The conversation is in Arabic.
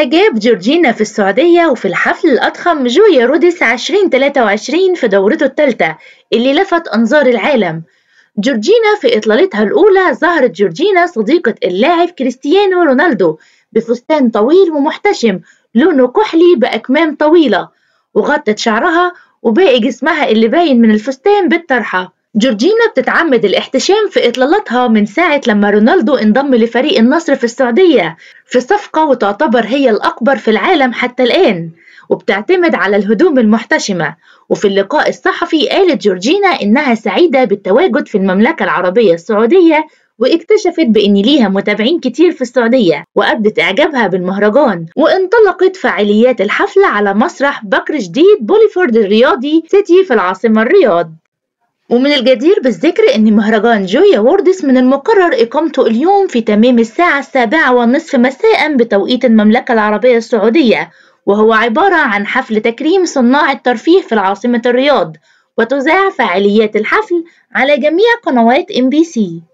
حجاب جورجينا في السعودية وفي الحفل الأضخم جويا روديس 2023 في دورته الثالثة اللي لفت أنظار العالم جورجينا في إطلالتها الأولى ظهرت جورجينا صديقة اللاعب كريستيانو رونالدو بفستان طويل ومحتشم لونه كحلي بأكمام طويلة وغطت شعرها وباقي جسمها اللي باين من الفستان بالطرحة جورجينا بتتعمد الاحتشام في إطلالتها من ساعة لما رونالدو انضم لفريق النصر في السعودية في صفقة وتعتبر هي الأكبر في العالم حتى الآن وبتعتمد على الهدوم المحتشمة وفي اللقاء الصحفي قالت جورجينا إنها سعيدة بالتواجد في المملكة العربية السعودية واكتشفت بأن ليها متابعين كتير في السعودية وأبدت إعجابها بالمهرجان وانطلقت فعاليات الحفلة على مسرح بكر جديد بوليفورد الرياضي سيتي في العاصمة الرياض ومن الجدير بالذكر أن مهرجان جويا ووردس من المقرر إقامته اليوم في تمام الساعة السابعة والنصف مساء بتوقيت المملكة العربية السعودية وهو عبارة عن حفل تكريم صناع الترفيه في العاصمة الرياض وتذاع فعاليات الحفل على جميع قنوات ام بي سي